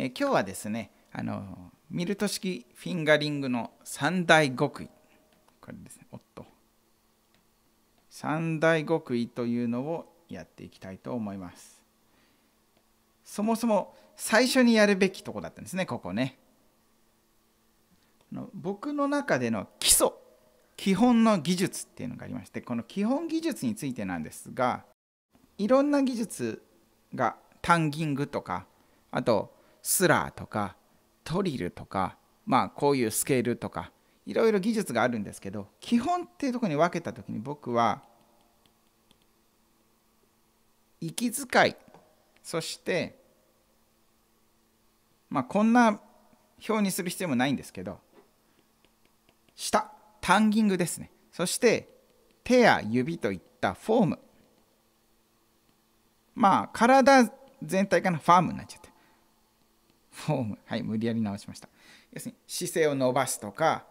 えー、今日はですねあのミルト式フィンガリングの三大極意これですねおっと三大極意というのをやっていきたいと思いますそもそも最初にやるべきとこだったんですねここね僕の中での基礎基本の技術っていうのがありましてこの基本技術についてなんですがいろんな技術がタンギングとかあとスラーとかトリルとかまあこういうスケールとかいろいろ技術があるんですけど基本っていうとこに分けた時に僕は息遣いそしてまあこんな表にする必要もないんですけど下タンギングですねそして手や指といったフォームまあ体全体かなファームになっちゃってフォーム、はい、無理やり直しました。要するに姿勢を伸ばすとか、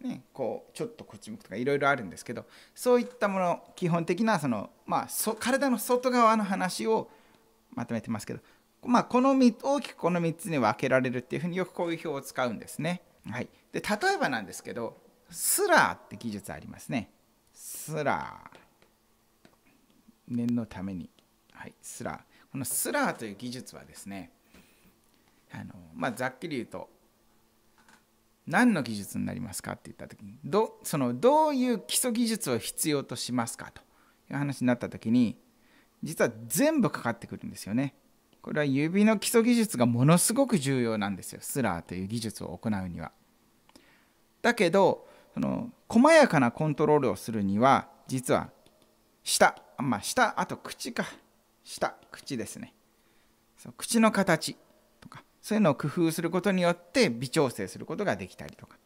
ね、こうちょっとこっち向くとかいろいろあるんですけどそういったもの基本的なその、まあ、そ体の外側の話をまとめてますけど、まあ、この大きくこの3つに分けられるっていうふうによくこういう表を使うんですね。はい、で例えばなんですけどスラーって技術ありますね。スラー念のために、はい、スラーこのスラーという技術はですねあの、まあ、ざっくり言うと何の技術になりますかって言った時にどそのどういう基礎技術を必要としますかという話になった時に実は全部かかってくるんですよね。これは指の基礎技術がものすごく重要なんですよスラーという技術を行うには。だけどその細やかなコントロールをするには実は舌まあ舌あと口か舌口ですねそう口の形そういうのを工夫することによって微調整することができたりとか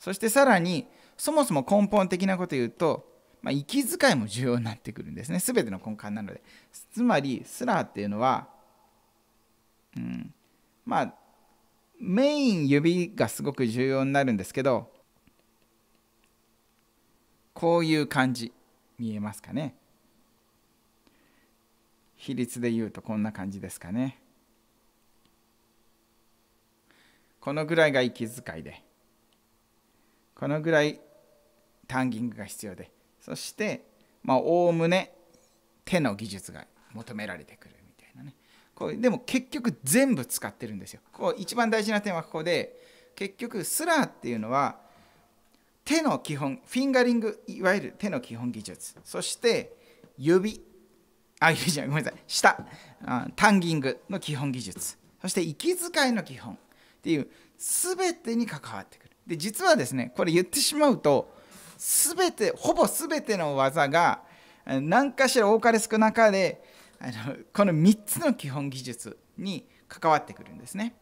そしてさらにそもそも根本的なこと言うと、まあ、息遣いも重要になってくるんですね全ての根幹なのでつまりスラーっていうのは、うん、まあメイン指がすごく重要になるんですけどこういう感じ見えますかね比率で言うとこんな感じですかね。このぐらいが息遣いでこのぐらいタンギングが必要でそしておおむね手の技術が求められてくるみたいなねこうでも結局全部使ってるんですよこう一番大事な点はここで結局スラーっていうのは手の基本フィンガリングいわゆる手の基本技術そして指あ指じゃごめんなさい下タンギングの基本技術そして息遣いの基本っていう全てに関わってくるで実はですねこれ言ってしまうと全てほぼ全ての技が何かしら多かれ少なかれあのこの3つの基本技術に関わってくるんですね。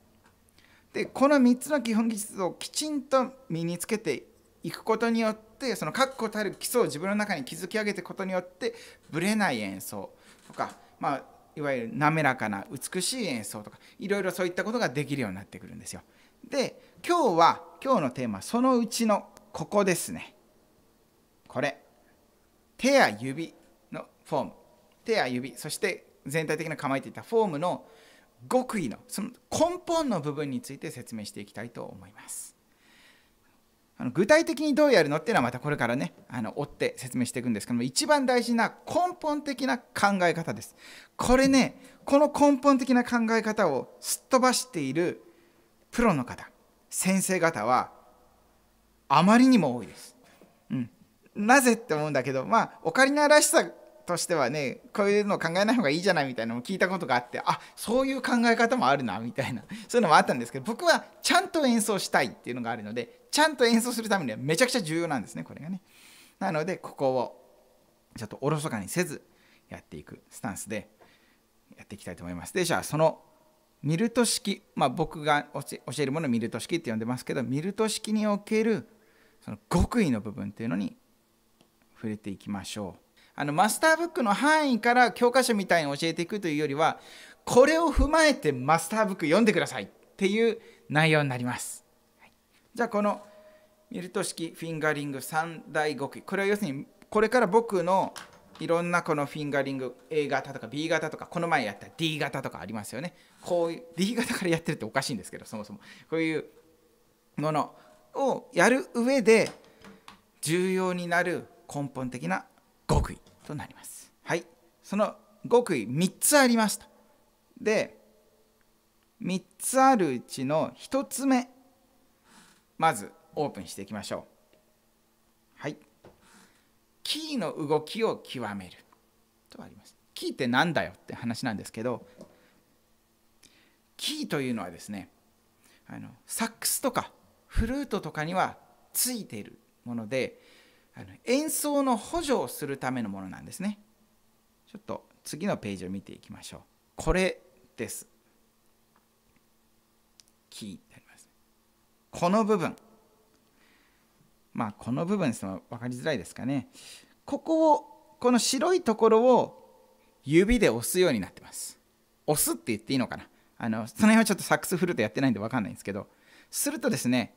でこの3つの基本技術をきちんと身につけていくことによってその確固たる基礎を自分の中に築き上げていくことによってぶれない演奏とか、まあ、いわゆる滑らかな美しい演奏とかいろいろそういったことができるようになってくるんですよ。で今日は今日のテーマそのうちのここですね。これ手や指のフォーム手や指そして全体的な構えていたフォームの極意のその根本の部分について説明していきたいと思います。あの具体的にどうやるのっていうのはまたこれからねあの追って説明していくんですけども一番大事な根本的な考え方ですこれねこの根本的な考え方をすっ飛ばしているプロの方先生方はあまりにも多いです、うん、なぜって思うんだけどまあオカリナらしさとしてはねこういうのを考えない方がいいじゃないみたいなのも聞いたことがあってあそういう考え方もあるなみたいなそういうのもあったんですけど僕はちゃんと演奏したいっていうのがあるのでちゃんと演奏するためにはめちゃくちゃ重要なんですねこれがねなのでここをちょっとおろそかにせずやっていくスタンスでやっていきたいと思いますでじゃあそのミルト式、まあ、僕が教えるものをミルト式って呼んでますけどミルト式におけるその極意の部分っていうのに触れていきましょうあのマスターブックの範囲から教科書みたいに教えていくというよりはこれを踏まえてマスターブック読んでくださいっていう内容になりますじゃあこのミルト式フィンガリング3大極意これは要するにこれから僕のいろんなこのフィンガリング A 型とか B 型とかこの前やった D 型とかありますよねこういう D 型からやってるっておかしいんですけどそもそもこういうものをやる上で重要になる根本的な極意となりますはいその極意3つありますとで3つあるうちの1つ目まずオープンしていきましょう。はい。キーの動きを極めるとあります。キーって何だよって話なんですけど、キーというのはですね、あのサックスとかフルートとかにはついているもので、あの演奏の補助をするためのものなんですね。ちょっと次のページを見ていきましょう。これです。キーこの部分まあこの部分ですの分かりづらいですかねここをこの白いところを指で押すようになってます押すって言っていいのかなあのその辺はちょっとサックスフルートやってないんで分かんないんですけどするとですね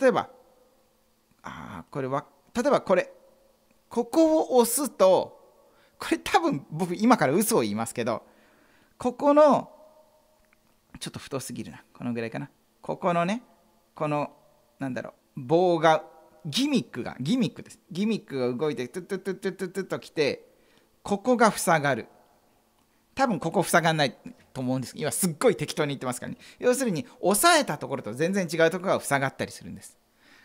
例えばあこれは例えばこれここを押すとこれ多分僕今から嘘を言いますけどここのちょっと太すぎるなこのぐらいかなここのねこのなんだろう棒がギミックがギミックですギミックが動いてトゥトゥトゥトゥトゥトゥと来てここが塞がる多分ここ塞がんないと思うんです今すっごい適当に言ってますからね要するに押さえたところと全然違うところが塞がったりするんです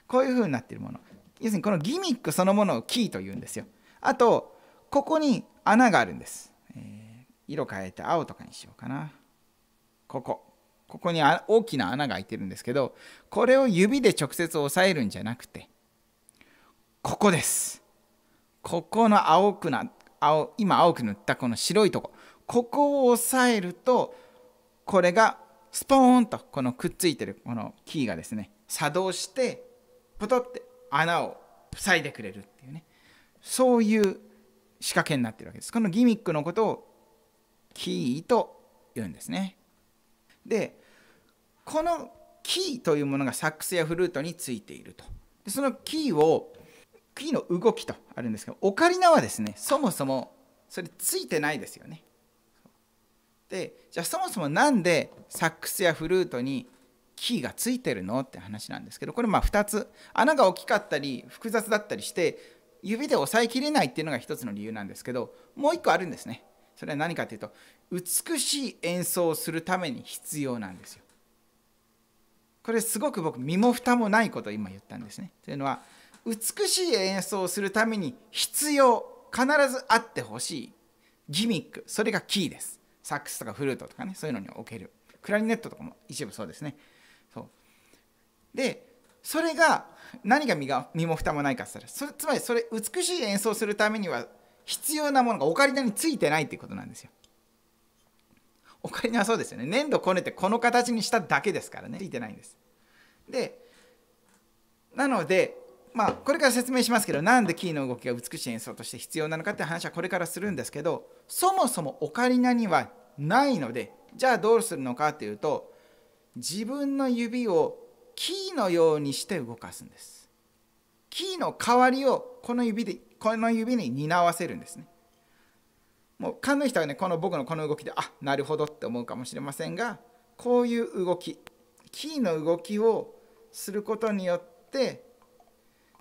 こういう風になってるもの要するにこのギミックそのものをキーと言うんですよあとここに穴があるんです、えー、色変えて青とかにしようかなここここに大きな穴が開いてるんですけどこれを指で直接押さえるんじゃなくてここですここの青くな青今青く塗ったこの白いとこここを押さえるとこれがスポーンとこのくっついてるこのキーがですね作動してポトって穴を塞いでくれるっていうねそういう仕掛けになってるわけですこのギミックのことをキーと言うんですねでこのキーというものがサックスやフルートについているとでそのキーをキーの動きとあるんですけどオカリナはですねそもそもそれついてないですよねでじゃあそもそも何でサックスやフルートにキーがついてるのって話なんですけどこれまあ2つ穴が大きかったり複雑だったりして指で押さえきれないっていうのが1つの理由なんですけどもう1個あるんですねそれは何かというと美しい演奏をするために必要なんですよこれすごく僕身も蓋もないことを今言ったんですね。というのは美しい演奏をするために必要必ずあってほしいギミックそれがキーです。サックスとかフルートとかねそういうのにおけるクラリネットとかも一部そうですね。そうでそれが何が身が身も蓋もないかって言ったらつまりそれ美しい演奏するためには必要なものがオカリナについてないっていうことなんですよ。オカリナはそうですよね粘土こねてこの形にしただけですからねついてないんですでなのでまあこれから説明しますけどなんでキーの動きが美しい演奏として必要なのかって話はこれからするんですけどそもそもオカリナにはないのでじゃあどうするのかっていうと自分の指をキーのようにして動かすんですキーの代わりをこの指でこの指に担わせるんですねもう勘の人はねこの僕のこの動きであなるほどって思うかもしれませんがこういう動きキーの動きをすることによって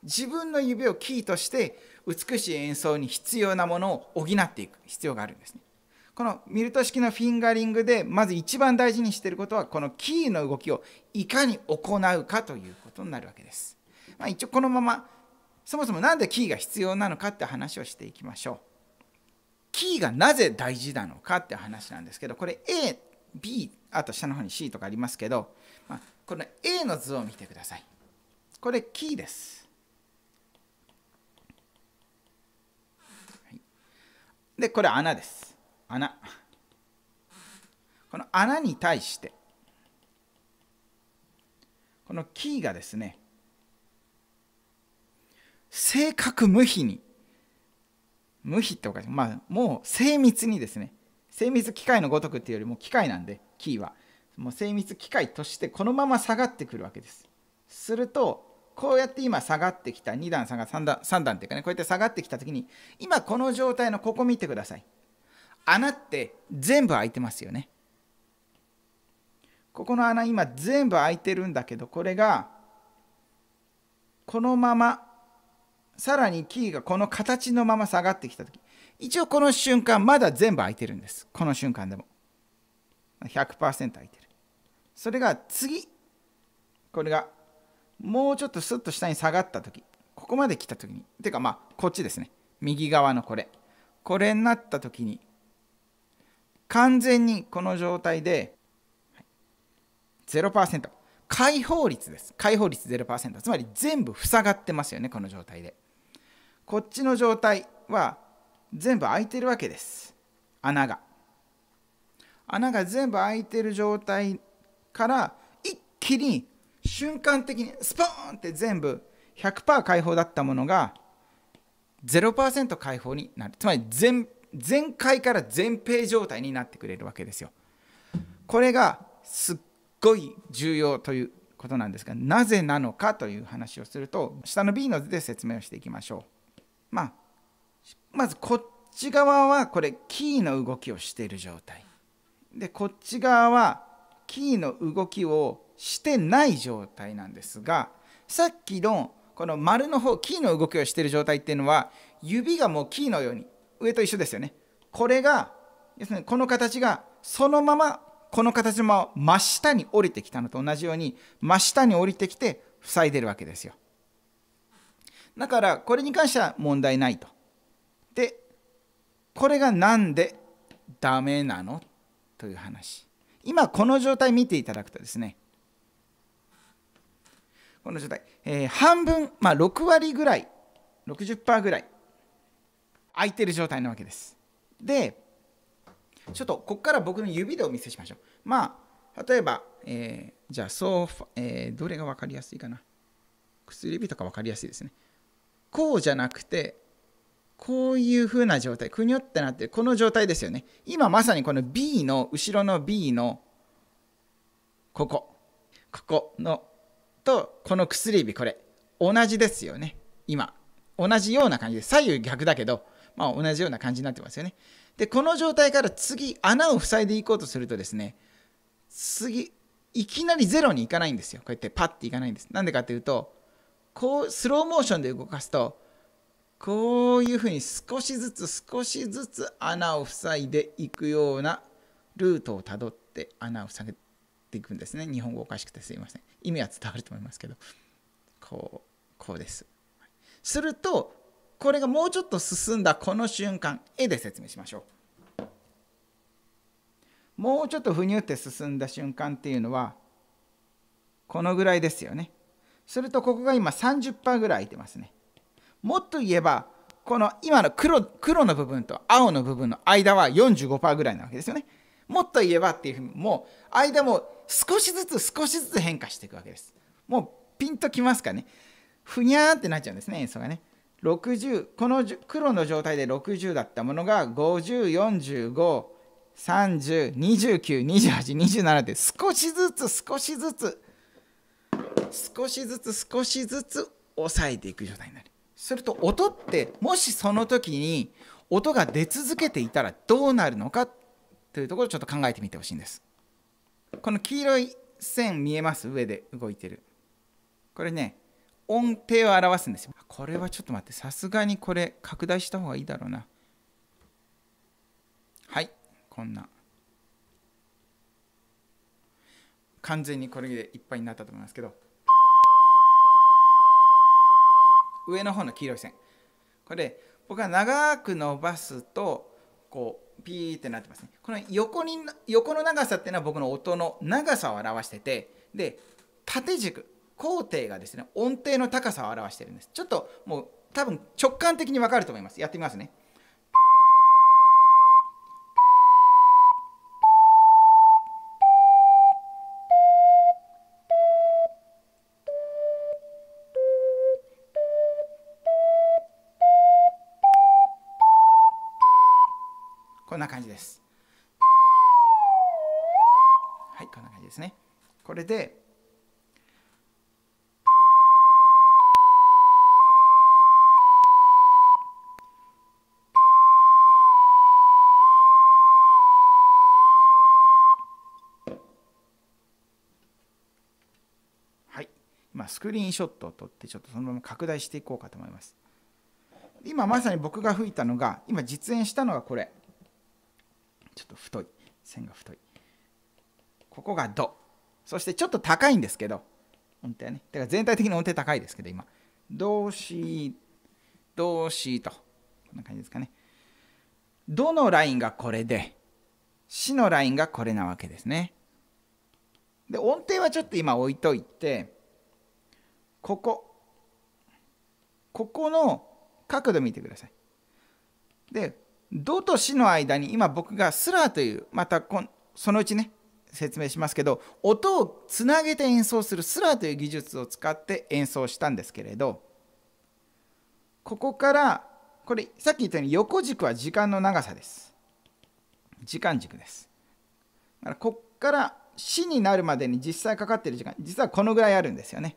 自分の指をキーとして美しい演奏に必要なものを補っていく必要があるんですね。このミルト式のフィンガリングでまず一番大事にしていることはこのキーの動きをいかに行うかということになるわけです。まあ、一応このままそもそも何でキーが必要なのかって話をしていきましょう。キーがなぜ大事なのかって話なんですけどこれ AB あと下の方に C とかありますけど、まあ、この A の図を見てくださいこれキーです、はい、でこれ穴です穴この穴に対してこのキーがですね正確無比に無比っておかしい、まあ、もう精密にですね精密機械のごとくっていうよりも機械なんでキーはもう精密機械としてこのまま下がってくるわけですするとこうやって今下がってきた2段下が3段3段っていうかねこうやって下がってきた時に今この状態のここ見てください穴って全部開いてますよねここの穴今全部開いてるんだけどこれがこのままさらにキーがこの形のまま下がってきた時一応この瞬間まだ全部空いてるんですこの瞬間でも100%空いてるそれが次これがもうちょっとスッと下に下がった時ここまで来た時にてかまあこっちですね右側のこれこれになったときに完全にこの状態で0%解放率です解放率0%つまり全部塞がってますよねこの状態でこっちの状態は全部空いてるわけです穴が穴が全部開いてる状態から一気に瞬間的にスポーンって全部100%解放だったものが0%解放になるつまり全全開から全閉状態になってくれるわけですよこれがすっごい重要ということなんですがなぜなのかという話をすると下の B の図で説明をしていきましょう。まあ、まずこっち側はこれキーの動きをしている状態でこっち側はキーの動きをしてない状態なんですがさっきのこの丸の方キーの動きをしている状態っていうのは指がもうキーのように上と一緒ですよねこれが要するにこの形がそのままこの形のまま真下に降りてきたのと同じように真下に降りてきて塞いでるわけですよ。だからこれに関しては問題ないと。でこれが何でダメなのという話。今この状態見ていただくとですねこの状態、えー、半分、まあ、6割ぐらい60%ぐらい空いてる状態なわけです。でちょっとここから僕の指でお見せしましょう。まあ例えば、えー、じゃあソファ、えー、どれが分かりやすいかな薬指とか分かりやすいですね。こうじゃなくてこういう風な状態くにょってなってこの状態ですよね今まさにこの B の後ろの B のここここのとこの薬指これ同じですよね今同じような感じで左右逆だけど、まあ、同じような感じになってますよねでこの状態から次穴を塞いでいこうとするとですね次いきなりゼロにいかないんですよこうやってパッていかないんですなんでかっていうとこうスローモーションで動かすとこういうふうに少しずつ少しずつ穴を塞いでいくようなルートをたどって穴を塞げていくんですね日本語おかしくてすいません意味は伝わると思いますけどこうこうですするとこれがもうちょっと進んだこの瞬間絵で説明しましょうもうちょっとふにゅって進んだ瞬間っていうのはこのぐらいですよねするとここが今30%ぐらい空いてますね。もっと言えば、この今の黒黒の部分と青の部分の間は45%ぐらいなわけですよね。もっと言えばっていうふうに、もう間も少しずつ少しずつ変化していくわけです。もうピンときますかね。ふにゃーってなっちゃうんですね、演奏がね。60この黒の状態で60だったものが504530292827って少しずつ少しずつ少しずつ少しずつ抑えていく状態になるすると音ってもしその時に音が出続けていたらどうなるのかというところをちょっと考えてみてほしいんですこの黄色い線見えます上で動いてるこれね音程を表すんですよこれはちょっと待ってさすがにこれ拡大した方がいいだろうなはいこんな完全にこれでいっぱいになったと思いますけど上の方の黄色い線これ僕は長く伸ばすとこうピーってなってますねこの横に横の長さっていうのは僕の音の長さを表しててで縦軸高低がですね音程の高さを表してるんですちょっともう多分直感的に分かると思いますやってみますね感じです。はい、こんな感じですね。これで、はい、今スクリーンショットを撮ってちょっとそのまま拡大していこうかと思います。今まさに僕が吹いたのが今実演したのがこれ太い線が太いここがドそしてちょっと高いんですけど音程ねだから全体的に音程高いですけど今ドシドシとこんな感じですかねドのラインがこれでシのラインがこれなわけですねで音程はちょっと今置いといてここここの角度見てくださいで度としの間に今僕がスラーというまたこそのうちね説明しますけど音をつなげて演奏するスラーという技術を使って演奏したんですけれどここからこれさっき言ったように横軸は時間の長さです時間軸ですだからこっから死になるまでに実際かかってる時間実はこのぐらいあるんですよね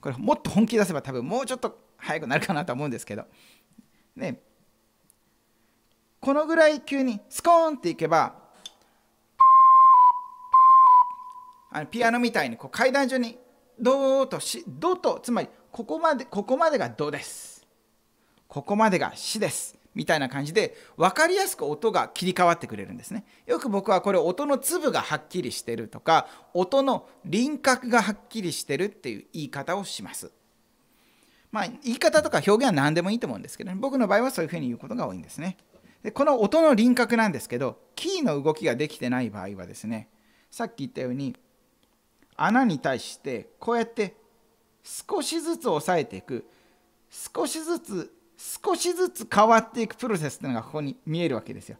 これもっと本気出せば多分もうちょっと早くなるかなと思うんですけどねこのぐらい急にスコーンっていけばあのピアノみたいにこう階段上にドーとしドとつまりここまでここまでがドですここまでがシですみたいな感じで分かりやすく音が切り替わってくれるんですねよく僕はこれ音の粒がはっきりしてるとか音の輪郭がはっきりしてるっていう言い方をしますまあ言い方とか表現は何でもいいと思うんですけど、ね、僕の場合はそういうふうに言うことが多いんですねでこの音の輪郭なんですけどキーの動きができてない場合はですねさっき言ったように穴に対してこうやって少しずつ押さえていく少しずつ少しずつ変わっていくプロセスっていうのがここに見えるわけですよ。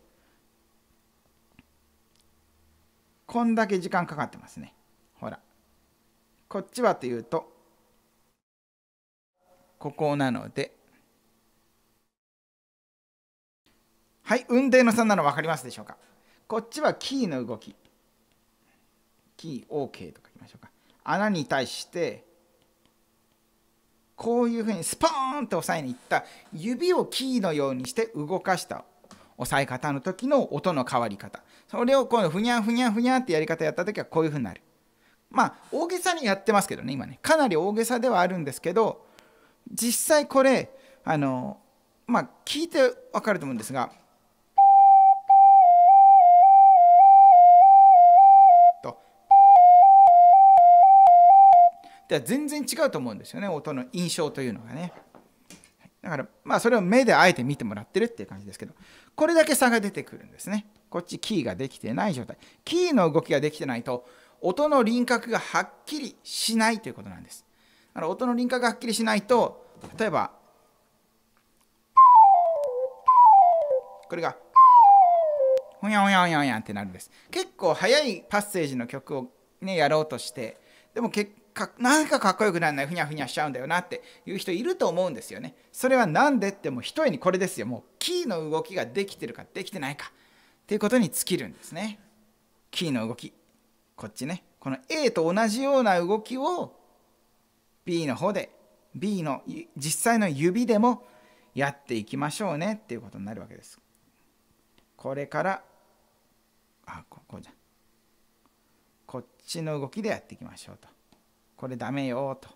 こんだけ時間かかってますね。ほら。こっちはというとここなのではい運転の3なの分かりますでしょうかこっちはキーの動きキー OK とか言きましょうか穴に対してこういうふうにスポーンと押さえにいった指をキーのようにして動かした押さえ方の時の音の変わり方それをこういうふにゃふにゃふにゃってやり方やった時はこういうふうになるまあ大げさにやってますけどね今ねかなり大げさではあるんですけど実際これあのまあ聞いてわかると思うんですがでは全然違うと思うんですよね音の印象というのがねだからまあそれを目であえて見てもらってるっていう感じですけどこれだけ差が出てくるんですねこっちキーができてない状態キーの動きができてないと音の輪郭がはっきりしないということなんですだから音の輪郭がはっきりしないと例えばこれがほゃほゃほゃほやってなるんです結構速いパッセージの曲をねやろうとしてでも結かなんかかっこよくなんないふにゃふにゃしちゃうんだよなっていう人いると思うんですよね。それは何でってもう一重にこれですよもうキーの動きができてるかできてないかっていうことに尽きるんですね。キーの動きこっちねこの A と同じような動きを B の方で B の実際の指でもやっていきましょうねっていうことになるわけです。これからあここじゃこっちの動きでやっていきましょうと。これダメよと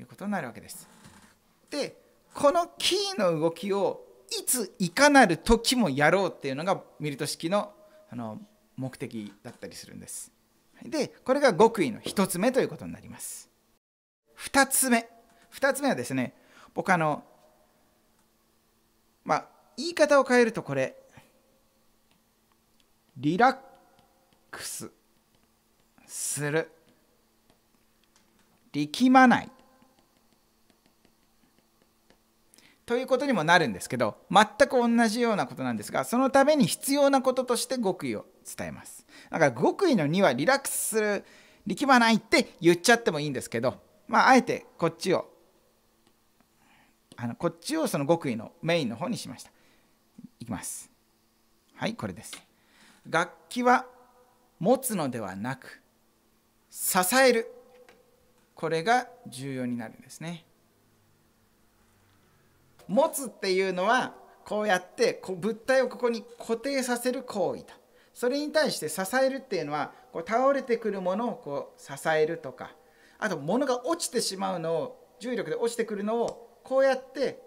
いうことになるわけです。でこのキーの動きをいついかなる時もやろうっていうのがミルト式のあの目的だったりするんです。でこれが極意の1つ目ということになります。2つ目2つ目はですね僕あのまあ言い方を変えるとこれリラックスする力まないということにもなるんですけど全く同じようなことなんですがそのために必要なこととして極意を伝えますだから極意の2はリラックスする力まないって言っちゃってもいいんですけどまああえてこっちをあのこっちをその極意のメインの方にしましたいきますはいこれです楽器は持つのではなく支えるこれが重要になるんですね持つっていうのはこうやってこう物体をここに固定させる行為とそれに対して支えるっていうのはこう倒れてくるものをこう支えるとかあと物が落ちてしまうのを重力で落ちてくるのをこうやって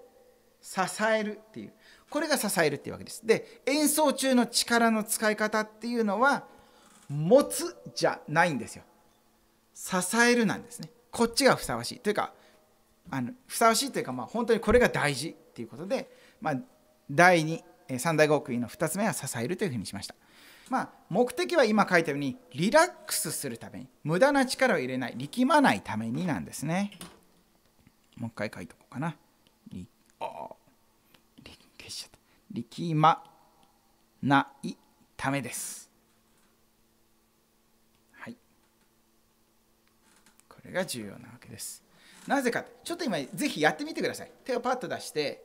支えるっていうこれが支えるっていうわけです。で演奏中の力の使い方っていうのは持つじゃないんですよ。支えるなんですね。こっちがふさわしいというかあのふさわしいというか、まあ、本当にこれが大事っていうことで、まあ、第2三大極意の2つ目は支えるというふうにしました。まあ、目的は今書いたようにリラックスするために無駄な力を入れない力まないためになんですね。もう一回書いとこうかな。あ消しちゃった。力まないためです。れが重要なわけですなぜかちょっと今ぜひやってみてください手をパッと出して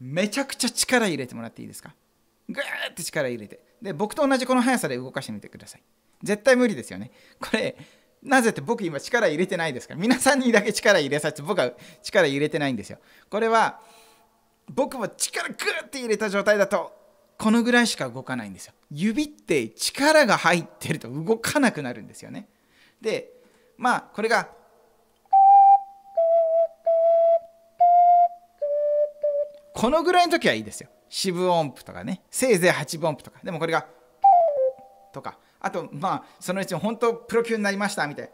めちゃくちゃ力入れてもらっていいですかぐーって力入れてで僕と同じこの速さで動かしてみてください絶対無理ですよねこれなぜって僕今力入れてないですから皆さんにだけ力入れさせて僕は力入れてないんですよこれは僕も力グーって入れた状態だとこのぐらいしか動かないんですよ指って力が入ってると動かなくなるんですよねでまあこれがこのぐらいの時はいいですよ四分音符とかねせいぜい八分音符とかでもこれがとかあとまあそのうち本当プロ級になりましたみたいな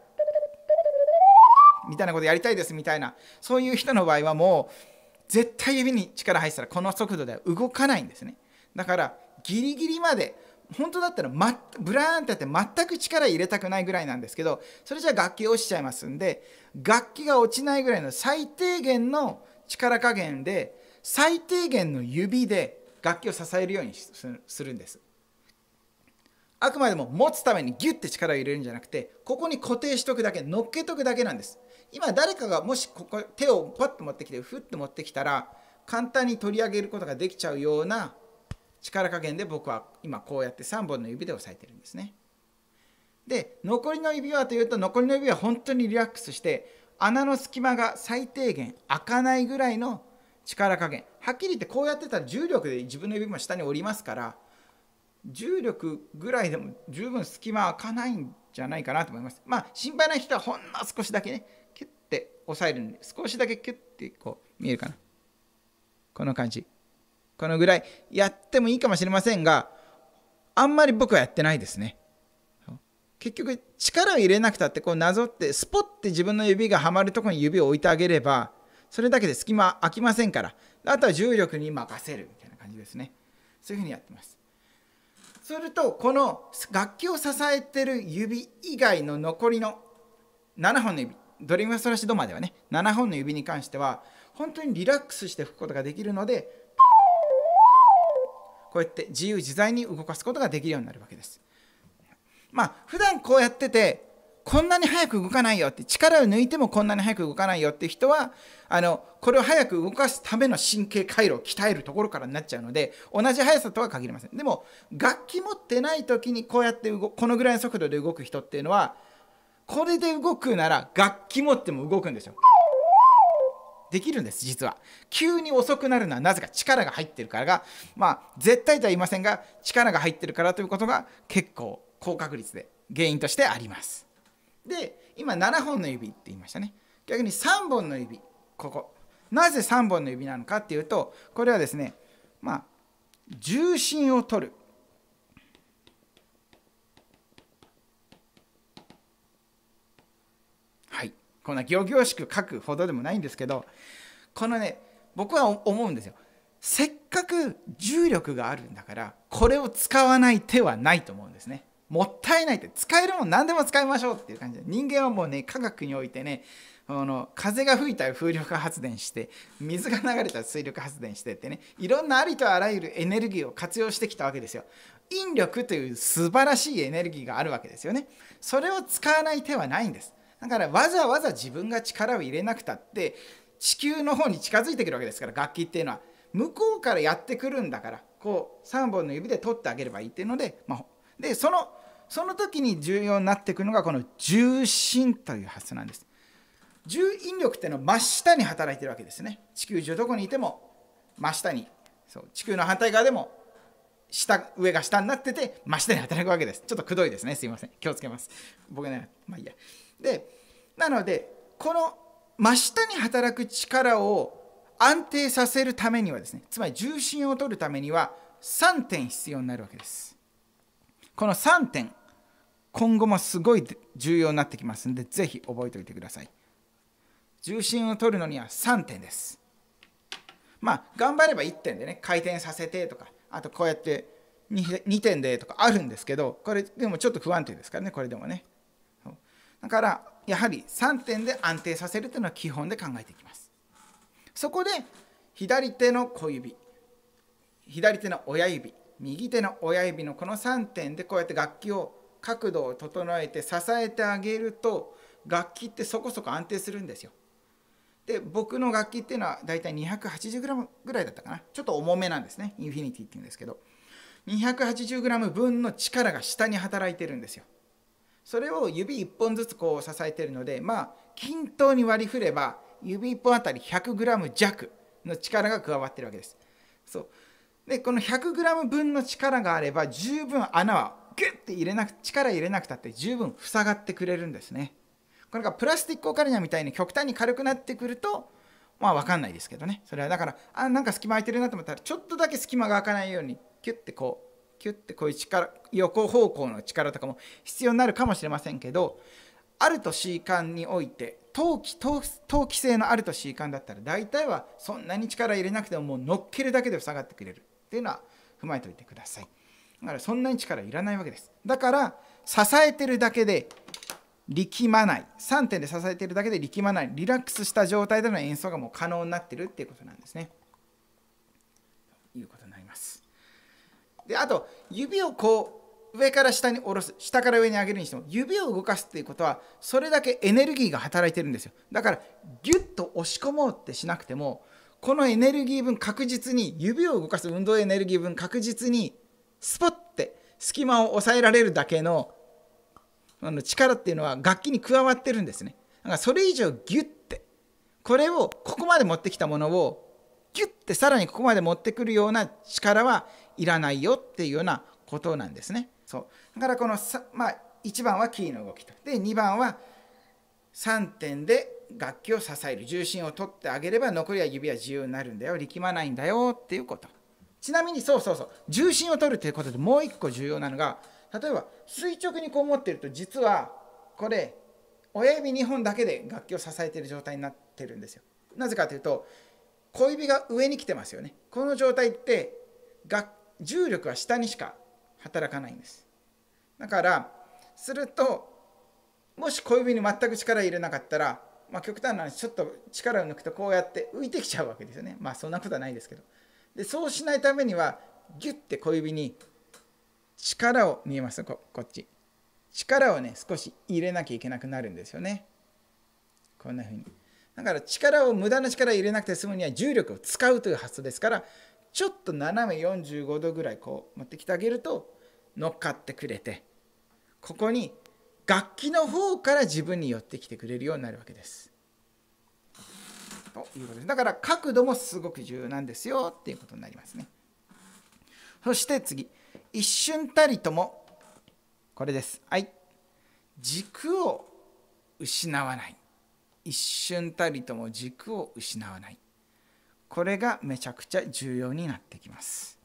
みたいなことやりたいですみたいなそういう人の場合はもう絶対指に力入ってたらこの速度では動かないんですねだからギリギリまで本当だったら、ま、ブラーンってやって全く力入れたくないぐらいなんですけどそれじゃ楽器落ちちゃいますんで楽器が落ちないぐらいの最低限の力加減で最低限の指で楽器を支えるようにするんです。あくまでも持つためにギュッて力を入れるんじゃなくてここに固定しとくだけ乗っけとくだけなんです今誰かがもしここ手をパッと持ってきてフッと持ってきたら簡単に取り上げることができちゃうような力加減で僕は今こうやって3本の指で押さえてるんですね。で残りの指はというと残りの指は本当にリラックスして穴の隙間が最低限開かないぐらいの力加減はっきり言ってこうやってたら重力で自分の指も下におりますから重力ぐらいでも十分隙間開かないんじゃないかなと思いますまあ心配な人はほんの少しだけねキュッて押さえるんで少しだけキュッてこう見えるかなこの感じこのぐらいやってもいいかもしれませんが、あんまり僕はやってないですね。結局、力を入れなくたって、こうなぞって、スポッて自分の指がはまるとこに指を置いてあげれば、それだけで隙間空きませんから、あとは重力に任せるみたいな感じですね。そういうふうにやってます。すると、この楽器を支えてる指以外の残りの7本の指、ドリームストラッシュドマではね、7本の指に関しては、本当にリラックスして吹くことができるので、こうやって自由自在に動かすことができるようになるわけです。まあ普段こうやっててこんなに早く動かないよって力を抜いてもこんなに早く動かないよって人はあのこれを早く動かすための神経回路を鍛えるところからになっちゃうので同じ速さとは限りませんでも楽器持ってない時にこうやって動このぐらいの速度で動く人っていうのはこれで動くなら楽器持っても動くんですよ。できるんです実は急に遅くなるのはなぜか力が入ってるからがまあ絶対とは言いませんが力が入ってるからということが結構高確率で原因としてありますで今7本の指って言いましたね逆に3本の指ここなぜ3本の指なのかっていうとこれはですねまあ重心を取るこんな行々しく書くほどでもないんですけどこのね僕は思うんですよせっかく重力があるんだからこれを使わない手はないと思うんですねもったいないって使えるもん何でも使いましょうっていう感じで人間はもうね科学においてねあの風が吹いたら風力発電して水が流れたら水力発電してってねいろんなありとあらゆるエネルギーを活用してきたわけですよ引力という素晴らしいエネルギーがあるわけですよねそれを使わない手はないんですだからわざわざ自分が力を入れなくたって地球の方に近づいてくるわけですから楽器っていうのは向こうからやってくるんだからこう3本の指で取ってあげればいいっていうので,、まあ、でそのその時に重要になってくるのがこの重心という発想なんです。重引力っていうのは真下に働いてるわけですね。地球上どこにいても真下にそう地球の反対側でも下上が下になってて真下に働くわけです。ちょっとくどいですねすいません気をつけます。僕ねまあいいや。でなのでこの真下に働く力を安定させるためにはですねつまり重心を取るためには3点必要になるわけですこの3点今後もすごい重要になってきますので是非覚えておいてください重心を取るのには3点ですまあ頑張れば1点でね回転させてとかあとこうやって 2, 2点でとかあるんですけどこれでもちょっと不安定ですからねこれでもねだからやはり3点で安定させるというのは基本で考えていきますそこで左手の小指左手の親指右手の親指のこの3点でこうやって楽器を角度を整えて支えてあげると楽器ってそこそこ安定するんですよで僕の楽器っていうのはだいたい 280g ぐらいだったかなちょっと重めなんですねインフィニティっていうんですけど 280g 分の力が下に働いてるんですよそれを指1本ずつこう支えているのでまあ均等に割り振れば指1本あたり 100g 弱の力が加わっているわけです。そうでこの 100g 分の力があれば十分穴はギュッて入れなく力入れなくたって十分塞がってくれるんですね。これがプラスティックオカリナみたいに極端に軽くなってくるとまあ分かんないですけどねそれはだからあなんか隙間空いてるなと思ったらちょっとだけ隙間が空かないようにキュッてこうキュッてこういう力横方向の力とかも必要になるかもしれませんけどあると C 管において陶器陶器製のあると C 管だったら大体はそんなに力入れなくてももう乗っけるだけで塞がってくれるっていうのは踏まえておいてくださいだからそんなに力いらないわけですだから支えてるだけで力まない3点で支えてるだけで力まないリラックスした状態での演奏がもう可能になってるっていうことなんですねいうことであと指をこう上から下に下ろす下から上に上げるにしても指を動かすっていうことはそれだけエネルギーが働いてるんですよだからギュッと押し込もうってしなくてもこのエネルギー分確実に指を動かす運動エネルギー分確実にスポッて隙間を抑えられるだけのあの力っていうのは楽器に加わってるんですねだからそれ以上ギュッてこれをここまで持ってきたものをギュッてさらにここまで持ってくるような力はいらないよっていうようなことなんですね。そうだからこの、まあ、1番はキーの動きとで2番は3点で楽器を支える重心を取ってあげれば残りは指は自由になるんだよ力まないんだよっていうことちなみにそうそうそう重心を取るということでもう一個重要なのが例えば垂直にこう持ってると実はこれ親指2本だけで楽器を支えている状態になってるんですよなぜかというと小指が上に来てますよねこの状態って楽重力は下にしか働かないんですだからするともし小指に全く力入れなかったら、まあ、極端な話ちょっと力を抜くとこうやって浮いてきちゃうわけですよねまあそんなことはないですけどでそうしないためにはギュッて小指に力を見えますここっち力をね少し入れなきゃいけなくなるんですよねこんな風にだから力を無駄な力入れなくて済むには重力を使うという発想ですからちょっと斜め45度ぐらいこう持ってきてあげると乗っかってくれてここに楽器の方から自分に寄ってきてくれるようになるわけです。ということですだから角度もすごく重要なんですよっていうことになりますね。そして次一瞬たりともこれです。はい。軸を失わない。一瞬たりとも軸を失わない。これがめちゃくちゃ重要になってきます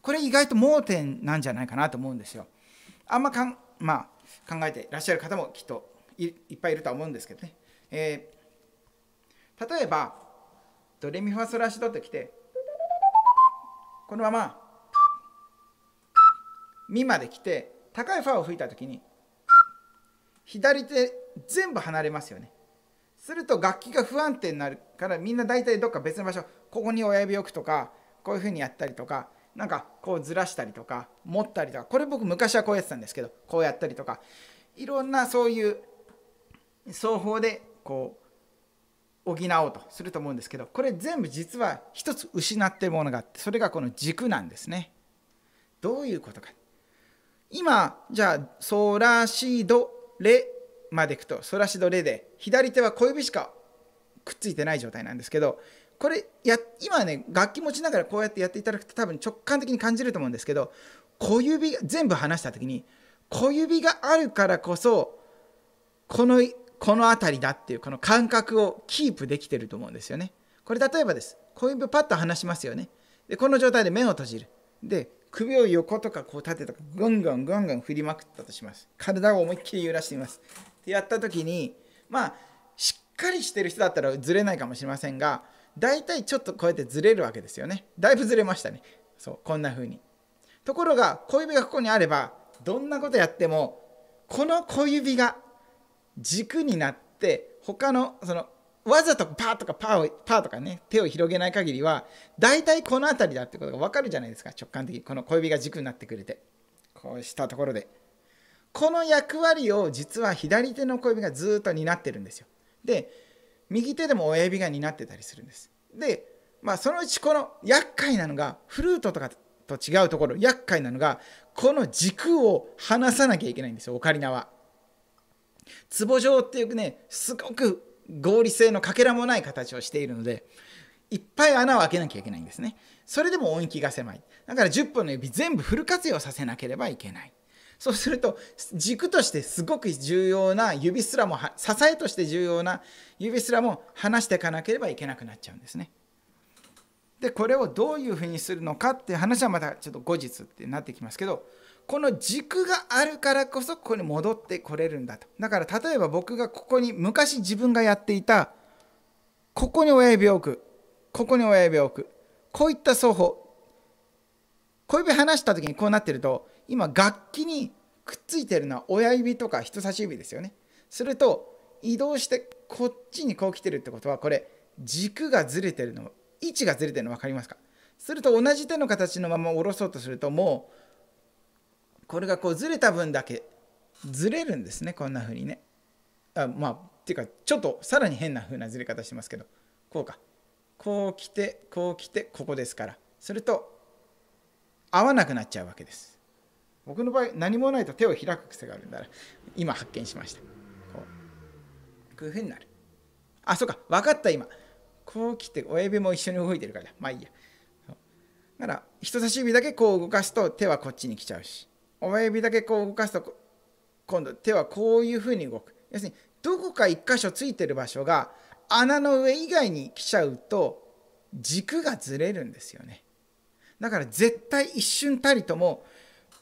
これ意外と盲点なんじゃないかなと思うんですよあんまかん、まあ、考えていらっしゃる方もきっといっぱいいるとは思うんですけどね、えー、例えばドレミファソラシドってきてこのままミまで来て高いファを吹いたときに左手全部離れますよねすると楽器が不安定になるからみんな大体どっか別の場所ここに親指置くとかこういうふうにやったりとかなんかこうずらしたりとか持ったりとかこれ僕昔はこうやってたんですけどこうやったりとかいろんなそういう奏法でこう補おうとすると思うんですけどこれ全部実は一つ失ってるものがあってそれがこの軸なんですね。どういうことか。今じゃあソラシドレまでいくと反しのレで左手は小指しかくっついてない状態なんですけどこれや今ね楽器持ちながらこうやってやっていただくと多分直感的に感じると思うんですけど小指が全部離した時に小指があるからこそこのこの辺りだっていうこの感覚をキープできてると思うんですよね。これ例えばです。小指パッと離しますよね。でこの状態で目を閉じる。で首を横とかこう縦とかぐんぐんぐんぐん振りまくったとします。体を思いっきり揺らしています。ってやった時にまあしっかりしてる人だったらずれないかもしれませんが大体ちょっとこうやってずれるわけですよねだいぶずれましたねそうこんな風にところが小指がここにあればどんなことやってもこの小指が軸になって他のそのわざとパーとかパーパーとかね手を広げない限りは大体この辺りだってことが分かるじゃないですか直感的にこの小指が軸になってくれてこうしたところで。この役割を実は左手の小指がずっと担ってるんですよ。で右手でも親指が担ってたりするんです。で、まあ、そのうちこの厄介なのがフルートとかと違うところ厄介なのがこの軸を離さなきゃいけないんですよオカリナは。壺状っていうねすごく合理性のかけらもない形をしているのでいっぱい穴を開けなきゃいけないんですね。それでも音域が狭い。だから10本の指全部フル活用させなければいけない。そうすると軸としてすごく重要な指すらも支えとして重要な指すらも離していかなければいけなくなっちゃうんですね。でこれをどういうふうにするのかっていう話はまたちょっと後日ってなってきますけどこの軸があるからこそここに戻ってこれるんだとだから例えば僕がここに昔自分がやっていたここに親指を置くここに親指を置くこういった奏法小指離した時にこうなってると今楽器にくっついてるのは親指とか人差し指ですよねすると移動してこっちにこう来てるってことはこれ軸がずれてるの位置がずれてるの分かりますかすると同じ手の形のまま下ろそうとするともうこれがこうずれた分だけずれるんですねこんな風にねあまあっていうかちょっとさらに変な風なずれ方してますけどこうかこう来てこう来てここですからすると合わなくなっちゃうわけです僕の場合何もないと手を開く癖があるんだら今発見しましたこうこういうふうになるあそうか分かった今こう来て親指も一緒に動いてるからまあいいやだから人差し指だけこう動かすと手はこっちに来ちゃうし親指だけこう動かすと今度手はこういうふうに動く要するにどこか一箇所ついてる場所が穴の上以外に来ちゃうと軸がずれるんですよねだから絶対一瞬たりとも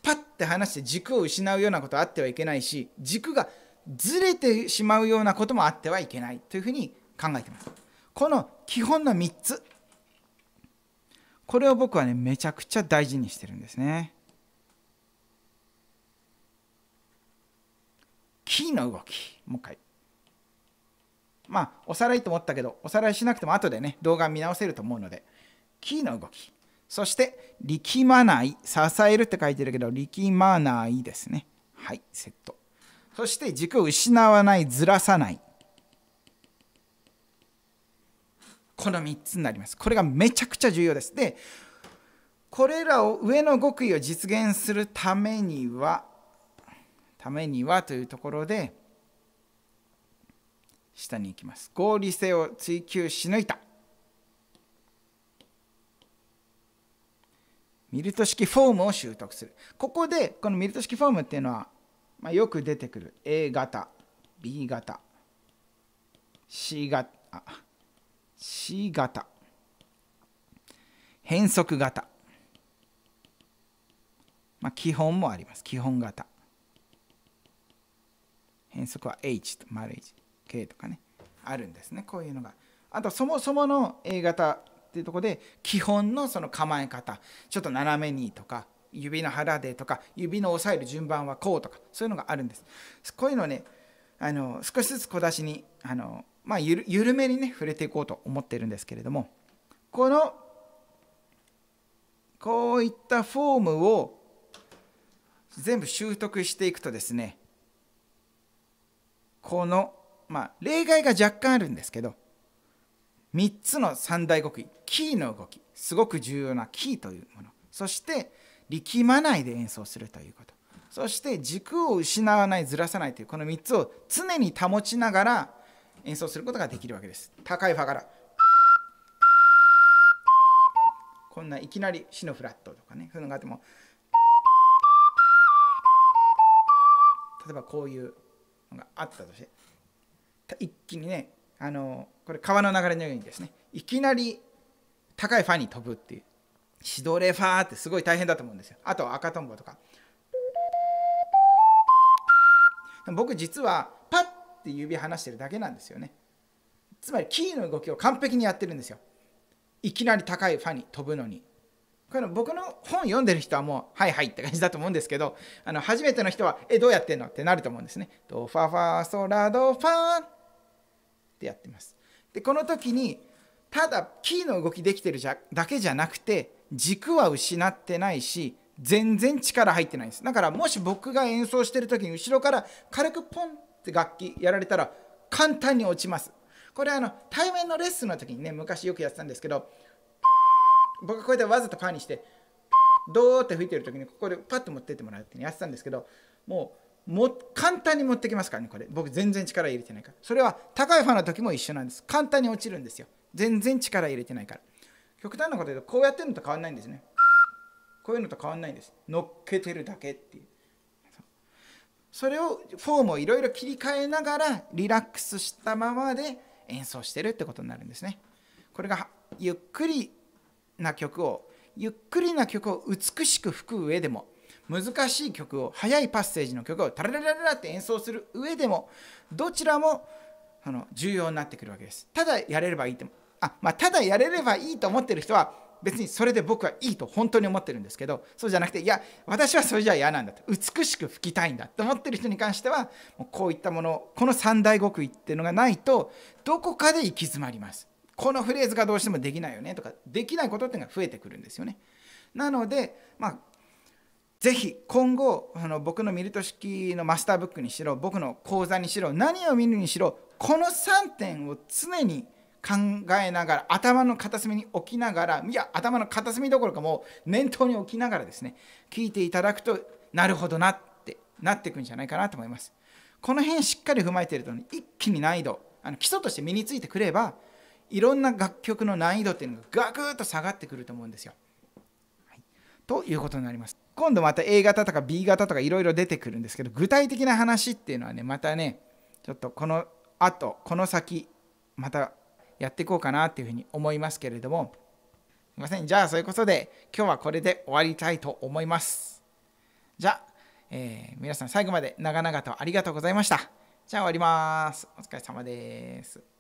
パッて離して軸を失うようなことあってはいけないし軸がずれてしまうようなこともあってはいけないというふうに考えてますこの基本の3つこれを僕はねめちゃくちゃ大事にしてるんですねキーの動きもう一回まあおさらいと思ったけどおさらいしなくても後でね動画見直せると思うのでキーの動きそして、力まない、支えるって書いてるけど、力まないですね。はい、セット。そして、軸を失わない、ずらさない。この3つになります。これがめちゃくちゃ重要です。で、これらを上の極意を実現するためには、ためにはというところで、下に行きます。合理性を追求し抜いた。ミルト式フォームを習得するここでこのミルト式フォームっていうのは、まあ、よく出てくる A 型 B 型 C 型 C 型変則型、まあ、基本もあります基本型変則は H と丸 H K とかねあるんですねこういうのがあとそもそもの A 型っていうとこで基本のその構え方ちょっと斜めにとか指の腹でとか指の押さえる順番はこうとかそういうのがあるんですこういうのねあの少しずつ小出しにあの、まあ、ゆ緩めにね触れていこうと思ってるんですけれどもこのこういったフォームを全部習得していくとですねこのまあ例外が若干あるんですけど3つの三大極意キーの動きすごく重要なキーというものそして力まないで演奏するということそして軸を失わないずらさないというこの3つを常に保ちながら演奏することができるわけです高いファからこんないきなり死のフラットとかねそういうのがあっても例えばこういうのがあったとして一気にねあのこれ川の流れのようにですねいきなり高いファに飛ぶっていうシドレファーってすごい大変だと思うんですよあと赤とんぼとか僕実はパッて指離してるだけなんですよねつまりキーの動きを完璧にやってるんですよいきなり高いファに飛ぶのにこの僕の本読んでる人はもうはいはいって感じだと思うんですけどあの初めての人はえどうやってんのってなると思うんですねドファファソラドファってやってます。でこの時にただキーの動きできてるじゃだけじゃなくて軸は失ってないし全然力入ってないんですだからもし僕が演奏してる時に後ろから軽くポンって楽器やられたら簡単に落ちますこれあの対面のレッスンの時にね昔よくやってたんですけど僕がこうやってわざとパーにしてドーって吹いてる時にここでパッと持ってってもらうってやってたんですけどもうも簡単に持ってきますからねこれ僕全然力入れてないからそれは高いファンの時も一緒なんです簡単に落ちるんですよ全然力入れてないから極端なこと言うとこうやってるのと変わんないんですねこういうのと変わんないんです乗っけてるだけっていうそれをフォームをいろいろ切り替えながらリラックスしたままで演奏してるってことになるんですねこれがゆっくりな曲をゆっくりな曲を美しく吹く上でも難しい曲を速いパッセージの曲をタララララって演奏する上でもどちらもあの重要になってくるわけですただやれればいいとあまあただやれればいいと思ってる人は別にそれで僕はいいと本当に思ってるんですけどそうじゃなくていや私はそれじゃ嫌なんだと美しく吹きたいんだと思ってる人に関してはもうこういったものこの三大極意っていうのがないとどこかで行き詰まりますこのフレーズがどうしてもできないよねとかできないことっていうのが増えてくるんですよねなのでまあぜひ今後あの僕のミルト式のマスターブックにしろ僕の講座にしろ何を見るにしろこの3点を常に考えながら頭の片隅に置きながらいや頭の片隅どころかもう念頭に置きながらですね聞いていただくとなるほどなってなってくんじゃないかなと思います。この辺しっかり踏まえていると、ね、一気に難易度あの基礎として身についてくればいろんな楽曲の難易度っていうのがガクッと下がってくると思うんですよ。はい、ということになります。今度また A 型とか B 型とかいろいろ出てくるんですけど具体的な話っていうのはねまたねちょっとこのあとこの先またやっていこうかなっていうふうに思いますけれどもすいませんじゃあそういうことで今日はこれで終わりたいと思いますじゃあ、えー、皆さん最後まで長々とありがとうございましたじゃあ終わりますお疲れ様です